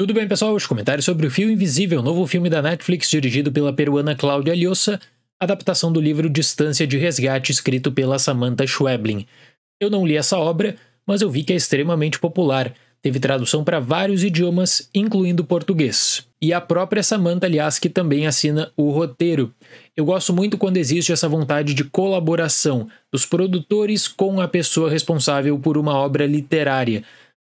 Tudo bem, pessoal? Os comentários sobre O Fio Invisível, novo filme da Netflix dirigido pela peruana Cláudia Llosa, adaptação do livro Distância de Resgate, escrito pela Samantha Schweblin. Eu não li essa obra, mas eu vi que é extremamente popular. Teve tradução para vários idiomas, incluindo português. E a própria Samantha, aliás, que também assina o roteiro. Eu gosto muito quando existe essa vontade de colaboração dos produtores com a pessoa responsável por uma obra literária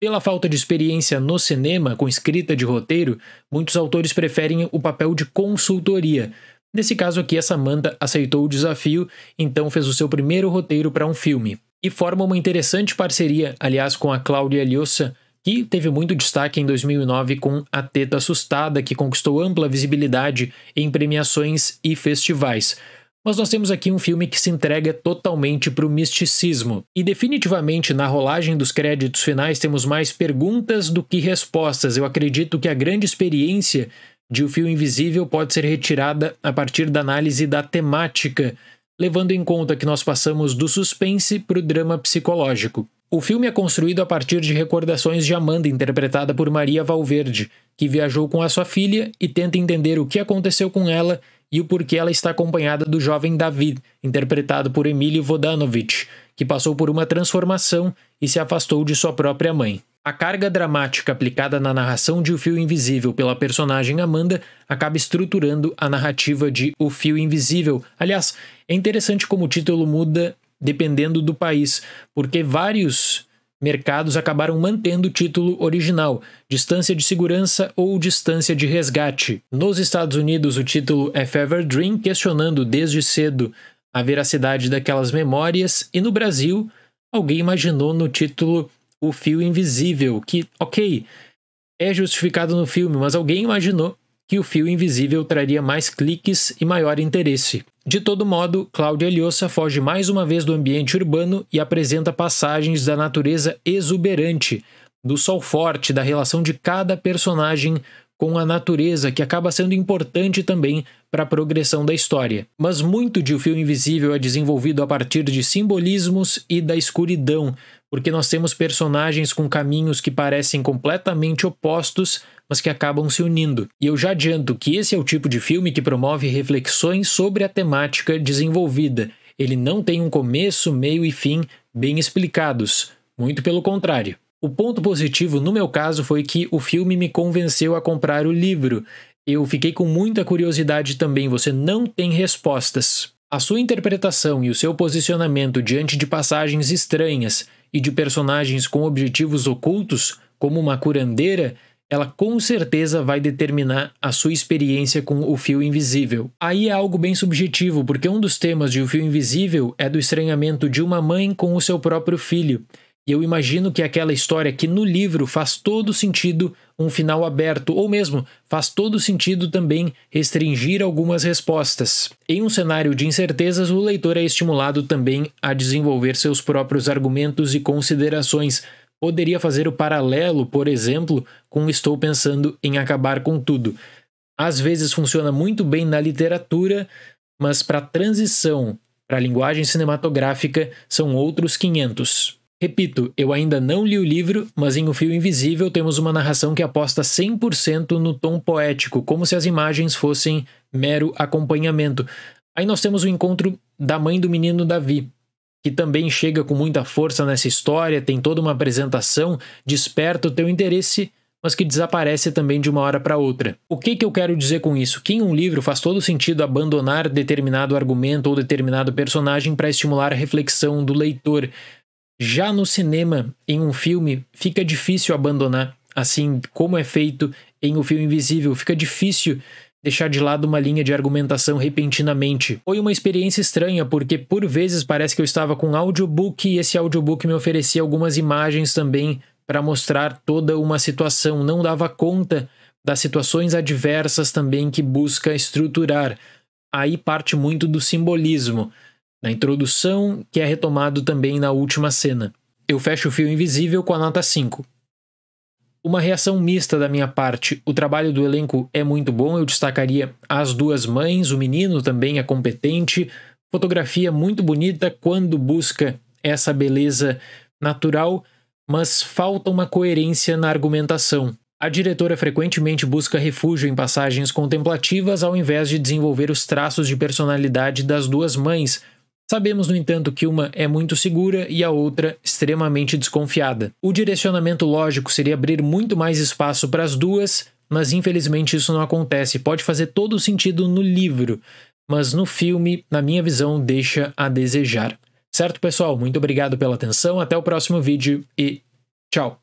pela falta de experiência no cinema com escrita de roteiro, muitos autores preferem o papel de consultoria. Nesse caso aqui, a Samantha aceitou o desafio, então fez o seu primeiro roteiro para um filme. E forma uma interessante parceria, aliás, com a Cláudia Liosa, que teve muito destaque em 2009 com A Teta Assustada, que conquistou ampla visibilidade em premiações e festivais. Mas nós temos aqui um filme que se entrega totalmente para o misticismo. E definitivamente na rolagem dos créditos finais temos mais perguntas do que respostas. Eu acredito que a grande experiência de O Fio Invisível pode ser retirada a partir da análise da temática, levando em conta que nós passamos do suspense para o drama psicológico. O filme é construído a partir de recordações de Amanda, interpretada por Maria Valverde, que viajou com a sua filha e tenta entender o que aconteceu com ela e o porquê ela está acompanhada do jovem David, interpretado por Emilio Vodanovich, que passou por uma transformação e se afastou de sua própria mãe. A carga dramática aplicada na narração de O Fio Invisível pela personagem Amanda acaba estruturando a narrativa de O Fio Invisível. Aliás, é interessante como o título muda dependendo do país, porque vários mercados acabaram mantendo o título original, distância de segurança ou distância de resgate. Nos Estados Unidos, o título é Fever Dream, questionando desde cedo a veracidade daquelas memórias, e no Brasil, alguém imaginou no título O Fio Invisível, que, ok, é justificado no filme, mas alguém imaginou que o fio invisível traria mais cliques e maior interesse. De todo modo, Cláudia Eliosa foge mais uma vez do ambiente urbano e apresenta passagens da natureza exuberante, do sol forte, da relação de cada personagem com a natureza, que acaba sendo importante também para a progressão da história. Mas muito de O Fio Invisível é desenvolvido a partir de simbolismos e da escuridão, porque nós temos personagens com caminhos que parecem completamente opostos, mas que acabam se unindo. E eu já adianto que esse é o tipo de filme que promove reflexões sobre a temática desenvolvida. Ele não tem um começo, meio e fim bem explicados, muito pelo contrário. O ponto positivo no meu caso foi que o filme me convenceu a comprar o livro. Eu fiquei com muita curiosidade também, você não tem respostas. A sua interpretação e o seu posicionamento diante de passagens estranhas e de personagens com objetivos ocultos, como uma curandeira, ela com certeza vai determinar a sua experiência com o fio invisível. Aí é algo bem subjetivo, porque um dos temas de O Fio Invisível é do estranhamento de uma mãe com o seu próprio filho. E eu imagino que aquela história que no livro faz todo sentido um final aberto, ou mesmo faz todo sentido também restringir algumas respostas. Em um cenário de incertezas, o leitor é estimulado também a desenvolver seus próprios argumentos e considerações Poderia fazer o paralelo, por exemplo, com Estou Pensando em Acabar com Tudo. Às vezes funciona muito bem na literatura, mas para transição para a linguagem cinematográfica são outros 500. Repito, eu ainda não li o livro, mas em O Fio Invisível temos uma narração que aposta 100% no tom poético, como se as imagens fossem mero acompanhamento. Aí nós temos o encontro da mãe do menino Davi, que também chega com muita força nessa história, tem toda uma apresentação, desperta o teu interesse, mas que desaparece também de uma hora para outra. O que, que eu quero dizer com isso? Que em um livro faz todo sentido abandonar determinado argumento ou determinado personagem para estimular a reflexão do leitor. Já no cinema, em um filme, fica difícil abandonar, assim como é feito em O Filme Invisível, fica difícil deixar de lado uma linha de argumentação repentinamente. Foi uma experiência estranha, porque por vezes parece que eu estava com um audiobook e esse audiobook me oferecia algumas imagens também para mostrar toda uma situação, não dava conta das situações adversas também que busca estruturar. Aí parte muito do simbolismo, na introdução, que é retomado também na última cena. Eu fecho o fio invisível com a nota 5. Uma reação mista da minha parte. O trabalho do elenco é muito bom, eu destacaria as duas mães, o menino também é competente, fotografia muito bonita quando busca essa beleza natural, mas falta uma coerência na argumentação. A diretora frequentemente busca refúgio em passagens contemplativas ao invés de desenvolver os traços de personalidade das duas mães, Sabemos, no entanto, que uma é muito segura e a outra extremamente desconfiada. O direcionamento lógico seria abrir muito mais espaço para as duas, mas infelizmente isso não acontece. Pode fazer todo sentido no livro, mas no filme, na minha visão, deixa a desejar. Certo, pessoal? Muito obrigado pela atenção, até o próximo vídeo e tchau!